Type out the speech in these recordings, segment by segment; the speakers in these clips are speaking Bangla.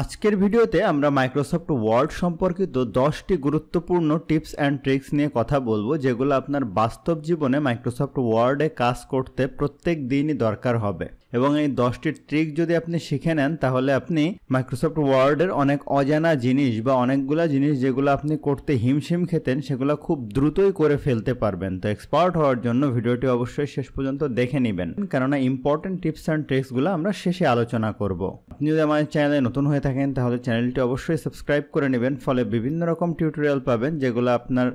আজকের ভিডিওতে আমরা মাইক্রোসফট ওয়ার্ড সম্পর্কিত দশটি গুরুত্বপূর্ণ টিপস অ্যান্ড ট্রিক্স নিয়ে কথা বলবো যেগুলো আপনার বাস্তব জীবনে মাইক্রোসফট ওয়ার্ডে কাজ করতে প্রত্যেক দিনই দরকার হবে এবং এই দশটি ট্রিক যদি আপনি শিখে নেন তাহলে আপনি মাইক্রোসফট ওয়ার্ডের অনেক অজানা জিনিস বা অনেকগুলা জিনিস যেগুলো আপনি করতে হিমশিম খেতেন সেগুলো খুব দ্রুতই করে ফেলতে পারবেন তো এক্সপার্ট হওয়ার জন্য ভিডিওটি অবশ্যই শেষ পর্যন্ত দেখে নেবেন কেননা ইম্পর্টেন্ট টিপস অ্যান্ড ট্রিক্সগুলো আমরা শেষে আলোচনা করব আপনি যদি আমাদের চ্যানেলে নতুন হয়ে থাকেন তাহলে চ্যানেলটি অবশ্যই সাবস্ক্রাইব করে নেবেন ফলে বিভিন্ন রকম টিউটোরিয়াল পাবেন যেগুলো আপনার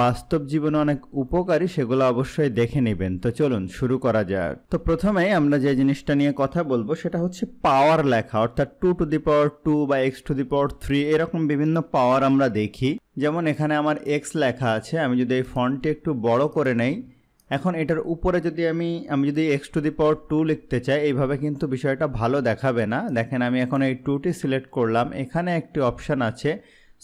বাস্তব জীবনে অনেক উপকারী সেগুলো অবশ্যই দেখে নেবেন তো চলুন শুরু করা যাক তো প্রথমে আমরা যে জিনিসটা নিয়ে কথা বলবো সেটা হচ্ছে পাওয়ার লেখা অর্থাৎ two to the power two বা x to the power three এরকম বিভিন্ন পাওয়ার আমরা দেখি যেমন এখানে আমার এক্স লেখা আছে আমি যদি এই ফন্টটি একটু বড় করে নেই এখন এটার উপরে যদি আমি আমি যদি x to the power two লিখতে চাই এইভাবে কিন্তু বিষয়টা ভালো দেখাবে না দেখেন আমি এখন এই টুটি সিলেক্ট করলাম এখানে একটি অপশান আছে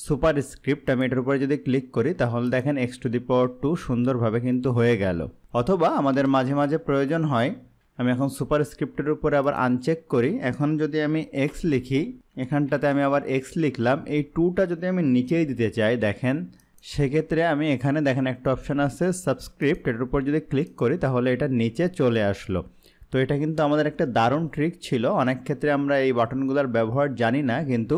সুপার স্ক্রিপ্ট আমি এটার উপরে যদি ক্লিক করি তাহলে দেখেন x to the power two সুন্দরভাবে কিন্তু হয়ে গেল অথবা আমাদের মাঝে মাঝে প্রয়োজন হয় আমি এখন সুপার স্ক্রিপ্টের উপরে আবার আনচেক করি এখন যদি আমি এক্স লিখি এখানটাতে আমি আবার এক্স লিখলাম এই টুটা যদি আমি নিচেই দিতে চাই দেখেন সেক্ষেত্রে আমি এখানে দেখেন একটা অপশান আছে সাবস্ক্রিপ্ট এটার উপর যদি ক্লিক করি তাহলে এটা নিচে চলে আসলো তো এটা কিন্তু আমাদের একটা দারুণ ট্রিক ছিল অনেক ক্ষেত্রে আমরা এই বাটনগুলোর ব্যবহার জানি না কিন্তু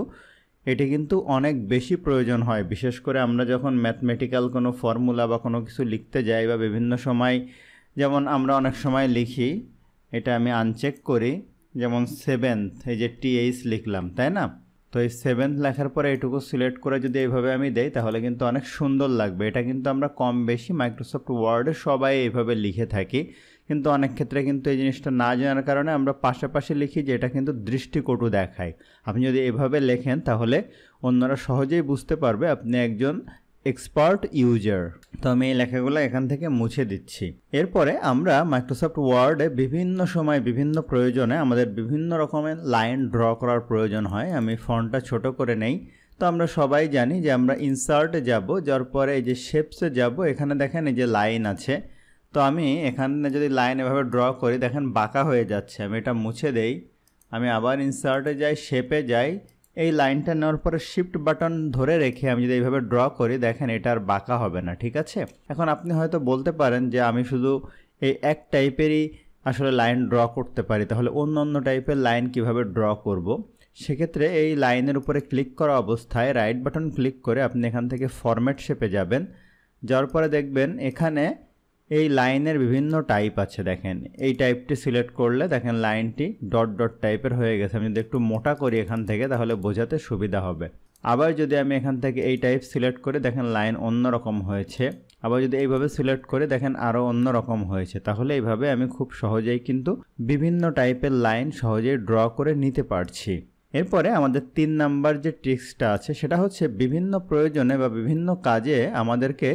এটি কিন্তু অনেক বেশি প্রয়োজন হয় বিশেষ করে আমরা যখন ম্যাথমেটিক্যাল কোনো ফর্মুলা বা কোনো কিছু লিখতে যাই বা বিভিন্ন সময় যেমন আমরা অনেক সময় লিখি এটা আমি আনচেক করি যেমন সেভেন্থ এই যে টিএইচ লিখলাম তাই না তো এই সেভেন্থ লেখার পরে এটুকু সিলেক্ট করে যদি এইভাবে আমি দেই তাহলে কিন্তু অনেক সুন্দর লাগবে এটা কিন্তু আমরা কম বেশি মাইক্রোসফট ওয়ার্ডে সবাই এইভাবে লিখে থাকি কিন্তু অনেক ক্ষেত্রে কিন্তু এই জিনিসটা না জানার কারণে আমরা পাশাপাশি লিখি যে এটা কিন্তু দৃষ্টিকটু দেখায় আপনি যদি এভাবে লেখেন তাহলে অন্যরা সহজেই বুঝতে পারবে আপনি একজন এক্সপার্ট ইউজার তো আমি এই লেখাগুলো এখান থেকে মুছে দিচ্ছি এরপরে আমরা মাইক্রোসফট ওয়ার্ডে বিভিন্ন সময় বিভিন্ন প্রয়োজনে আমাদের বিভিন্ন রকমের লাইন ড্র করার প্রয়োজন হয় আমি ফন্টটা ছোট করে নেই তো আমরা সবাই জানি যে আমরা ইনসার্টে যাব যার পরে এই যে শেপসে যাব এখানে দেখেন এই যে লাইন আছে তো আমি এখানে যদি লাইন এভাবে ড্র করি দেখেন বাঁকা হয়ে যাচ্ছে আমি এটা মুছে দেই আমি আবার ইনসার্টে যাই শেপে যাই এই লাইনটা নেওয়ার পরে শিফট বাটন ধরে রেখে আমি যদি এইভাবে ড্র করি দেখেন এটা আর বাঁকা হবে না ঠিক আছে এখন আপনি হয়তো বলতে পারেন যে আমি শুধু এই এক টাইপেরই আসলে লাইন ড্র করতে পারি তাহলে অন্য অন্য টাইপের লাইন কিভাবে ড্র করব। সেক্ষেত্রে এই লাইনের উপরে ক্লিক করা অবস্থায় রাইট বাটন ক্লিক করে আপনি এখান থেকে ফরম্যাট শেপে যাবেন যাওয়ার পরে দেখবেন এখানে এই লাইনের বিভিন্ন টাইপ আছে দেখেন এই টাইপটি সিলেক্ট করলে দেখেন লাইনটি ডট ডট টাইপের হয়ে গেছে আমি যদি একটু মোটা করি এখান থেকে তাহলে বোঝাতে সুবিধা হবে আবার যদি আমি এখান থেকে এই টাইপ সিলেক্ট করে দেখেন লাইন অন্য রকম হয়েছে আবার যদি এইভাবে সিলেক্ট করে দেখেন আরও অন্য রকম হয়েছে তাহলে এইভাবে আমি খুব সহজেই কিন্তু বিভিন্ন টাইপের লাইন সহজেই ড্র করে নিতে পারছি এরপরে আমাদের তিন নাম্বার যে ট্রিক্সটা আছে সেটা হচ্ছে বিভিন্ন প্রয়োজনে বা বিভিন্ন কাজে আমাদেরকে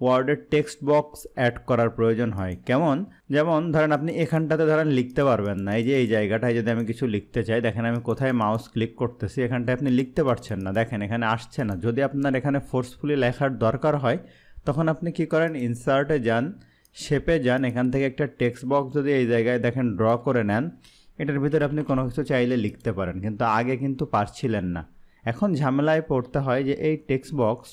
ওয়ার্ডের টেক্সট বক্স অ্যাড করার প্রয়োজন হয় কেমন যেমন ধরেন আপনি এখানটাতে ধরেন লিখতে পারবেন না এই যে এই জায়গাটায় যদি আমি কিছু লিখতে চাই দেখেন আমি কোথায় মাউস ক্লিক করতেছি এখানটায় আপনি লিখতে পারছেন না দেখেন এখানে আসছে না যদি আপনার এখানে ফোর্সফুলি লেখার দরকার হয় তখন আপনি কি করেন ইনসার্টে যান শেপে যান এখান থেকে একটা টেক্সট বক্স যদি এই জায়গায় দেখেন ড্র করে নেন এটার ভিতরে আপনি কোনো কিছু চাইলে লিখতে পারেন কিন্তু আগে কিন্তু পারছিলেন না এখন ঝামেলায় পড়তে হয় যে এই টেক্সট বক্স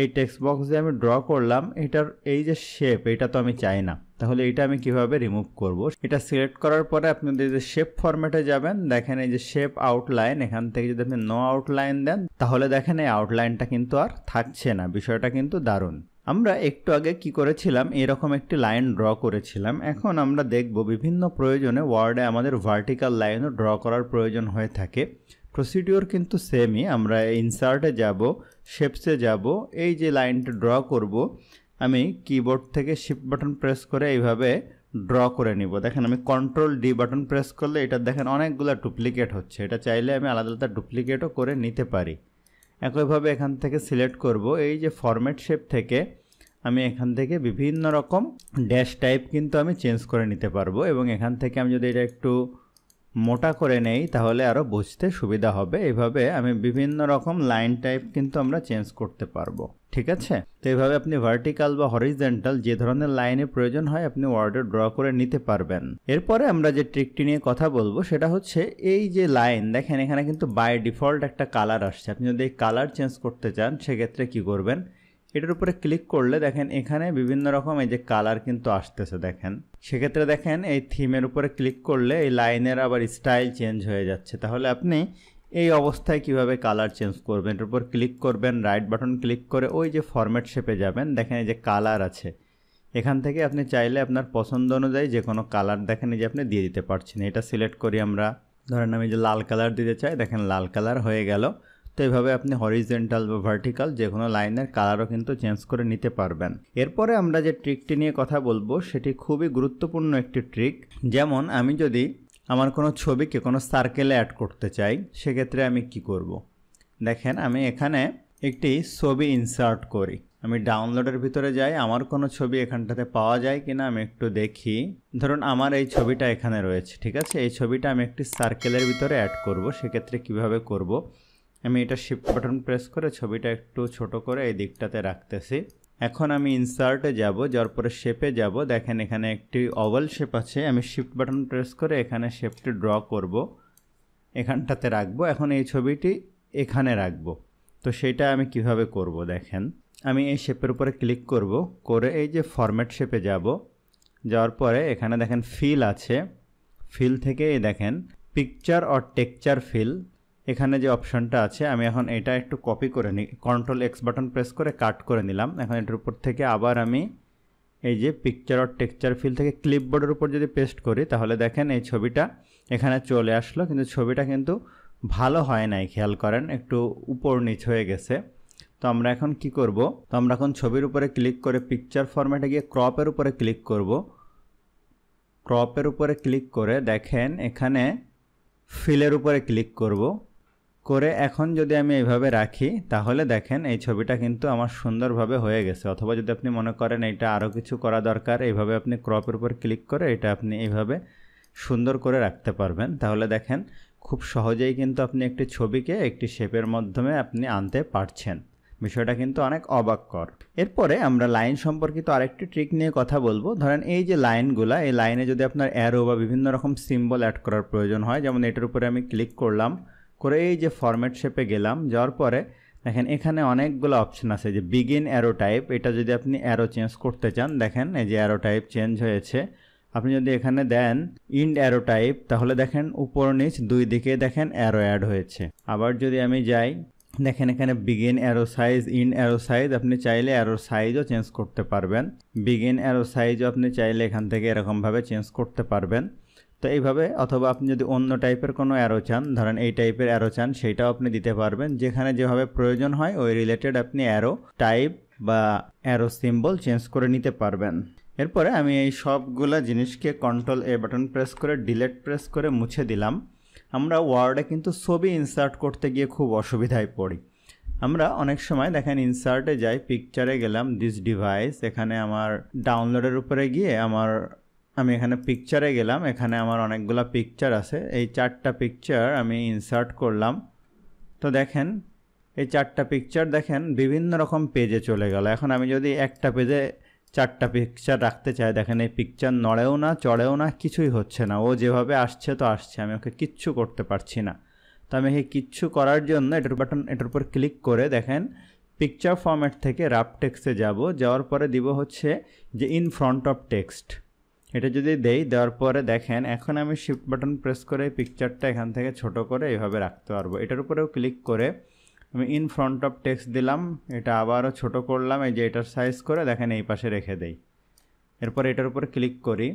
এই টেক্সট বক্স যে আমি ড্র করলাম এটার এই যে শেপ এটা তো আমি চাই না তাহলে এটা আমি কিভাবে রিমুভ করব এটা সিলেক্ট করার পরে আপনাদের যে শেপ ফরম্যাটে যাবেন দেখেন এই যে শেপ আউটলাইন এখান থেকে যদি আপনি নো আউটলাইন দেন তাহলে দেখেন এই আউটলাইনটা কিন্তু আর থাকছে না বিষয়টা কিন্তু দারুণ আমরা একটু আগে কি করেছিলাম এরকম একটি লাইন ড্র করেছিলাম এখন আমরা দেখব বিভিন্ন প্রয়োজনে ওয়ার্ডে আমাদের ভার্টিক্যাল লাইনও ড্র করার প্রয়োজন হয়ে থাকে প্রসিডিওর কিন্তু সেমই আমরা ইনসার্টে যাব শেপসে যাব এই যে লাইনটা ড্র করব আমি কিবোর্ড থেকে শিফট বাটন প্রেস করে এইভাবে ড্র করে নিব দেখেন আমি কন্ট্রোল ডি বাটন প্রেস করলে এটা দেখেন অনেকগুলো ডুপ্লিকেট হচ্ছে এটা চাইলে আমি আলাদা আলাদা ডুপ্লিকেটও করে নিতে পারি একইভাবে এখান থেকে সিলেক্ট করব এই যে ফরম্যাট শেপ থেকে আমি এখান থেকে বিভিন্ন রকম ড্যাশ টাইপ কিন্তু আমি চেঞ্জ করে নিতে পারবো এবং এখান থেকে আমি যদি এটা একটু মোটা করে নেই তাহলে আরও বুঝতে সুবিধা হবে এভাবে আমি বিভিন্ন রকম লাইন টাইপ কিন্তু আমরা চেঞ্জ করতে পারবো ঠিক আছে তো এইভাবে আপনি ভার্টিক্যাল বা হরিজেন্টাল যে ধরনের লাইনে প্রয়োজন হয় আপনি ওয়ার্ডে ড্র করে নিতে পারবেন এরপরে আমরা যে ট্রিকটি নিয়ে কথা বলবো সেটা হচ্ছে এই যে লাইন দেখেন এখানে কিন্তু বাই ডিফল্ট একটা কালার আসছে আপনি যদি এই কালার চেঞ্জ করতে চান সেক্ষেত্রে কি করবেন এটার উপরে ক্লিক করলে দেখেন এখানে বিভিন্ন রকম এই যে কালার কিন্তু আসতেছে দেখেন সেক্ষেত্রে দেখেন এই থিমের উপরে ক্লিক করলে এই লাইনের আবার স্টাইল চেঞ্জ হয়ে যাচ্ছে তাহলে আপনি এই অবস্থায় কিভাবে কালার চেঞ্জ করবেন এটার উপর ক্লিক করবেন রাইট বাটন ক্লিক করে ওই যে ফরম্যাট শেপে যাবেন দেখেন এই যে কালার আছে এখান থেকে আপনি চাইলে আপনার পছন্দ অনুযায়ী যে কোনো কালার দেখেন যে আপনি দিয়ে দিতে পারছেন এটা সিলেক্ট করি আমরা ধরেন আমি যে লাল কালার দিতে চাই দেখেন লাল কালার হয়ে গেল তো এইভাবে আপনি হরিজেন্টাল বা ভার্টিক্যাল যে কোনো লাইনের কালারও কিন্তু চেঞ্জ করে নিতে পারবেন এরপরে আমরা যে ট্রিকটি নিয়ে কথা বলবো সেটি খুবই গুরুত্বপূর্ণ একটি ট্রিক যেমন আমি যদি আমার কোনো ছবিকে কোনো সার্কেলে অ্যাড করতে চাই সেক্ষেত্রে আমি কি করব। দেখেন আমি এখানে একটি ছবি ইনসার্ট করি আমি ডাউনলোডের ভিতরে যাই আমার কোনো ছবি এখানটাতে পাওয়া যায় কিনা আমি একটু দেখি ধরুন আমার এই ছবিটা এখানে রয়েছে ঠিক আছে এই ছবিটা আমি একটি সার্কেলের ভিতরে অ্যাড করব সেক্ষেত্রে কিভাবে করব। আমি এটা শিফট বাটন প্রেস করে ছবিটা একটু ছোট করে এই দিকটাতে রাখতেছি এখন আমি ইনসার্টে যাব যার পরে শেপে যাব দেখেন এখানে একটি ওভাল শেপ আছে আমি শিফট বাটন প্রেস করে এখানে শেপটি ড্র করব এখানটাতে রাখবো এখন এই ছবিটি এখানে রাখবো তো সেটা আমি কিভাবে করব দেখেন আমি এই শেপের উপরে ক্লিক করব করে এই যে ফরম্যাট শেপে যাব যাওয়ার পরে এখানে দেখেন ফিল আছে ফিল থেকে দেখেন পিকচার অর টেকচার ফিল এখানে যে অপশনটা আছে আমি এখন এটা একটু কপি করে নিই কন্ট্রোল এক্স বাটন প্রেস করে কাট করে নিলাম এখন এটার উপর থেকে আবার আমি এই যে পিকচার আর টেক্সচার ফিল থেকে ক্লিপবোর্ডের উপর যদি পেস্ট করি তাহলে দেখেন এই ছবিটা এখানে চলে আসলো কিন্তু ছবিটা কিন্তু ভালো হয় নাই খেয়াল করেন একটু উপর নিচ হয়ে গেছে তো আমরা এখন কি করব তো আমরা এখন ছবির উপরে ক্লিক করে পিকচার ফরম্যাটে গিয়ে ক্রপের উপরে ক্লিক করব ক্রপের উপরে ক্লিক করে দেখেন এখানে ফিলের উপরে ক্লিক করব করে এখন যদি আমি এইভাবে রাখি তাহলে দেখেন এই ছবিটা কিন্তু আমার সুন্দরভাবে হয়ে গেছে অথবা যদি আপনি মনে করেন এটা আরও কিছু করা দরকার এইভাবে আপনি ক্রপের উপর ক্লিক করে এটা আপনি এইভাবে সুন্দর করে রাখতে পারবেন তাহলে দেখেন খুব সহজেই কিন্তু আপনি একটি ছবিকে একটি শেপের মাধ্যমে আপনি আনতে পারছেন বিষয়টা কিন্তু অনেক কর এরপরে আমরা লাইন সম্পর্কিত আরেকটি ট্রিক নিয়ে কথা বলবো ধরেন এই যে লাইনগুলা এই লাইনে যদি আপনার অ্যারো বা বিভিন্ন রকম সিম্বল অ্যাড করার প্রয়োজন হয় যেমন এটার উপরে আমি ক্লিক করলাম করে এই যে ফরম্যাট শেপে গেলাম যাওয়ার পরে দেখেন এখানে অনেকগুলো অপশন আছে যে বিগিন অ্যারো টাইপ এটা যদি আপনি অ্যারো চেঞ্জ করতে চান দেখেন এই যে অ্যারো টাইপ চেঞ্জ হয়েছে আপনি যদি এখানে দেন ইন্ড অ্যারো টাইপ তাহলে দেখেন উপর নিচ দুই দিকে দেখেন অ্যারো অ্যাড হয়েছে আবার যদি আমি যাই দেখেন এখানে begin arrow size in arrow size আপনি চাইলে অ্যারো সাইজও চেঞ্জ করতে পারবেন বিগিন অ্যারো সাইজও আপনি চাইলে এখান থেকে এরকমভাবে চেঞ্জ করতে পারবেন তো এইভাবে অথবা আপনি যদি অন্য টাইপের কোনো অ্যারো চান ধরেন এই টাইপের অ্যারো চান সেটাও আপনি দিতে পারবেন যেখানে যেভাবে প্রয়োজন হয় ওই রিলেটেড আপনি অ্যারো টাইপ বা অ্যারো সিম্বল চেঞ্জ করে নিতে পারবেন এরপরে আমি এই সবগুলা জিনিসকে কন্ট্রোল এ বাটন প্রেস করে ডিলেট প্রেস করে মুছে দিলাম আমরা ওয়ার্ডে কিন্তু ছবি ইনসার্ট করতে গিয়ে খুব অসুবিধায় পড়ি আমরা অনেক সময় দেখেন ইনসার্টে যাই পিকচারে গেলাম দিস ডিভাইস এখানে আমার ডাউনলোডের উপরে গিয়ে আমার আমি এখানে পিকচারে গেলাম এখানে আমার অনেকগুলো পিকচার আছে এই চারটা পিকচার আমি ইনসার্ট করলাম তো দেখেন এই চারটা পিকচার দেখেন বিভিন্ন রকম পেজে চলে গেল এখন আমি যদি একটা পেজে চারটা পিকচার রাখতে চাই দেখেন এই পিকচার নড়েও না চড়েও না কিছুই হচ্ছে না ও যেভাবে আসছে তো আসছে আমি ওকে কিচ্ছু করতে পারছি না তো আমি এই কিচ্ছু করার জন্য এটার বাটন এটার উপর ক্লিক করে দেখেন পিকচার ফর্ম্যাট থেকে রাপ টেক্সটে যাব যাওয়ার পরে দিব হচ্ছে যে ইন ফ্রন্ট অফ টেক্সট এটা যদি দেই দেওয়ার পরে দেখেন এখন আমি শিফট বাটন প্রেস করে পিকচারটা এখান থেকে ছোট করে এইভাবে রাখতে পারবো এটার উপরেও ক্লিক করে আমি ইন ফ্রন্ট অফ টেক্সট দিলাম এটা আবারও ছোট করলাম এই যে এটার সাইজ করে দেখেন এই পাশে রেখে দেই এরপর এটার উপর ক্লিক করি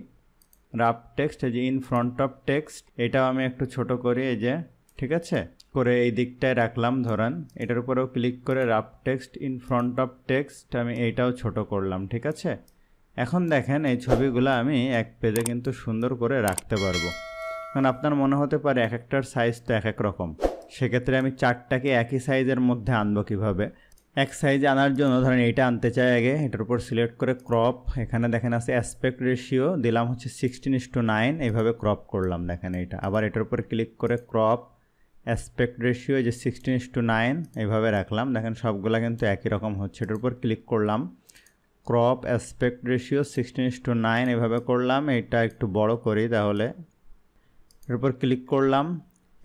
রাপ টেক্সট এই যে ইন ফ্রন্ট অফ টেক্সট এটাও আমি একটু ছোট করি এই যে ঠিক আছে করে এই দিকটায় রাখলাম ধরেন এটার উপরেও ক্লিক করে wrap text in front of text আমি এইটাও ছোট করলাম ঠিক আছে এখন দেখেন এই ছবিগুলো আমি এক পেজে কিন্তু সুন্দর করে রাখতে পারবো কারণ আপনার মনে হতে পারে এক একটার সাইজ তো এক এক রকম সেক্ষেত্রে আমি চারটাকে একই সাইজের মধ্যে আনবো কীভাবে এক সাইজে আনার জন্য ধরেন এটা আনতে চাই আগে এটার উপর সিলেক্ট করে ক্রপ এখানে দেখেন আছে অ্যাসপেক্ট রেশিও দিলাম হচ্ছে সিক্সটিন ইস টু নাইন এইভাবে ক্রপ করলাম দেখেন এটা আবার এটার উপর ক্লিক করে ক্রপ অ্যাসপেক্ট রেশিও যে সিক্সটিন ইস টু নাইন এইভাবে রাখলাম দেখেন সবগুলো কিন্তু একই রকম হচ্ছে এটার উপর ক্লিক করলাম crop aspect ratio sixteen is to nine এভাবে করলাম এটা একটু বড় করি তাহলে এর উপর ক্লিক করলাম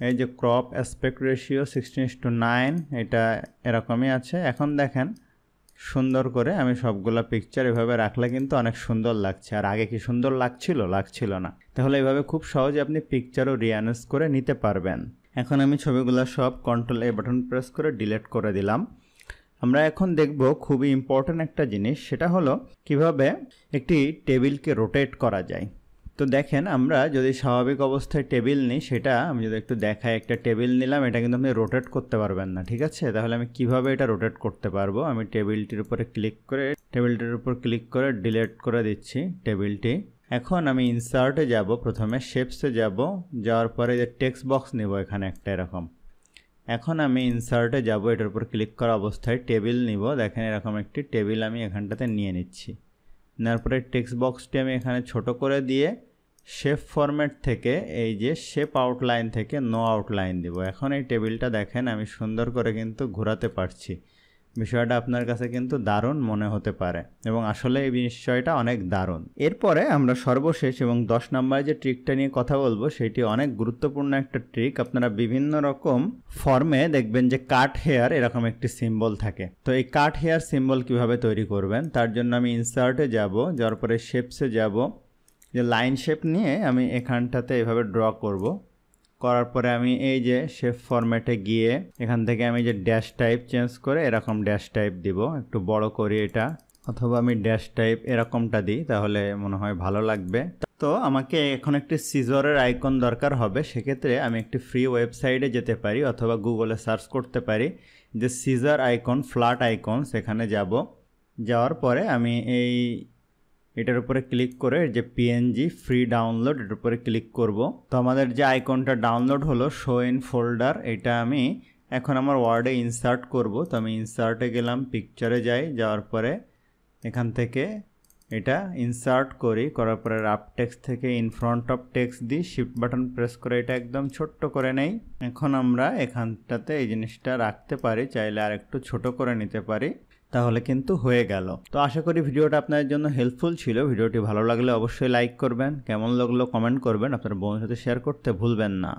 এই যে crop aspect ratio sixteen is to nine এটা এরকমই আছে এখন দেখেন সুন্দর করে আমি সবগুলো পিকচার এভাবে রাখলে কিন্তু অনেক সুন্দর লাগছে আর আগে কি সুন্দর লাগছিল লাগছিল না তাহলে এভাবে খুব সহজে আপনি পিকচারও রিয়ানেস করে নিতে পারবেন এখন আমি ছবিগুলো সব কন্ট্রোল এ বাটন প্রেস করে ডিলিট করে দিলাম আমরা এখন দেখব খুবই ইম্পর্ট্যান্ট একটা জিনিস সেটা হলো কিভাবে একটি টেবিলকে রোটেট করা যায় তো দেখেন আমরা যদি স্বাভাবিক অবস্থায় টেবিল নিই সেটা আমি যদি একটু দেখাই একটা টেবিল নিলাম এটা কিন্তু আপনি রোটেট করতে পারবেন না ঠিক আছে তাহলে আমি কিভাবে এটা রোটেট করতে পারবো আমি টেবিলটির উপরে ক্লিক করে টেবিলটির উপর ক্লিক করে ডিলেট করে দিচ্ছি টেবিলটি এখন আমি ইনসার্টে যাব প্রথমে শেপসে যাব যাওয়ার পরে যে টেক্সট বক্স নেব এখানে একটা এরকম এখন আমি ইনসার্টে যাব এটার উপর ক্লিক করা অবস্থায় টেবিল নিব দেখেন এরকম একটি টেবিল আমি এখানটাতে নিয়ে নিচ্ছি নেওয়ার পরে টেক্সট বক্সটি আমি এখানে ছোট করে দিয়ে শেপ ফরম্যাট থেকে এই যে শেপ আউটলাইন থেকে নো আউটলাইন দেব এখন এই টেবিলটা দেখেন আমি সুন্দর করে কিন্তু ঘোরাতে পারছি বিষয়টা আপনার কাছে কিন্তু দারুণ মনে হতে পারে এবং আসলে এই বিষয়টা অনেক দারুণ এরপরে আমরা সর্বশেষ এবং দশ নম্বরে যে ট্রিকটা নিয়ে কথা বলবো সেটি অনেক গুরুত্বপূর্ণ একটা ট্রিক আপনারা বিভিন্ন রকম ফর্মে দেখবেন যে কাট হেয়ার এরকম একটি সিম্বল থাকে তো এই কাট হেয়ার সিম্বল কিভাবে তৈরি করবেন তার জন্য আমি ইনসার্টে যাব যাওয়ার পরে শেপসে যাব যে লাইন শেপ নিয়ে আমি এখানটাতে এভাবে ড্র করব করার পরে আমি এই যে শেফ ফরম্যাটে গিয়ে এখান থেকে আমি যে ড্যাশ টাইপ চেঞ্জ করে এরকম ড্যাশ টাইপ দিব একটু বড় করি এটা অথবা আমি ড্যাশ টাইপ এরকমটা দিই তাহলে মনে হয় ভালো লাগবে তো আমাকে এখন একটি সিজরের আইকন দরকার হবে সেক্ষেত্রে আমি একটি ফ্রি ওয়েবসাইটে যেতে পারি অথবা গুগলে সার্চ করতে পারি যে সিজার আইকন ফ্ল্যাট আইকন সেখানে যাব যাওয়ার পরে আমি এই এটার উপরে ক্লিক করে যে পিএনজি ফ্রি ডাউনলোড এটার উপরে ক্লিক করব তো আমাদের যে আইকনটা ডাউনলোড হলো শো ইন ফোল্ডার এটা আমি এখন আমার ওয়ার্ডে ইনসার্ট করব তো আমি ইনসার্টে গেলাম পিকচারে যাই যাওয়ার পরে এখান থেকে এটা ইনসার্ট করি করার পরে রাপ টেক্সট থেকে ইন ফ্রন্ট অফ টেক্সট দিই শিফট বাটন প্রেস করে এটা একদম ছোট্ট করে নেই এখন আমরা এখানটাতে এই জিনিসটা রাখতে পারি চাইলে আর একটু ছোট করে নিতে পারি তাহলে কিন্তু হয়ে গেল তো আশা করি ভিডিওটা আপনাদের জন্য হেল্পফুল ছিল ভিডিওটি ভালো লাগলে অবশ্যই লাইক করবেন কেমন লাগলো কমেন্ট করবেন আপনার বন্ধুর সাথে শেয়ার করতে ভুলবেন না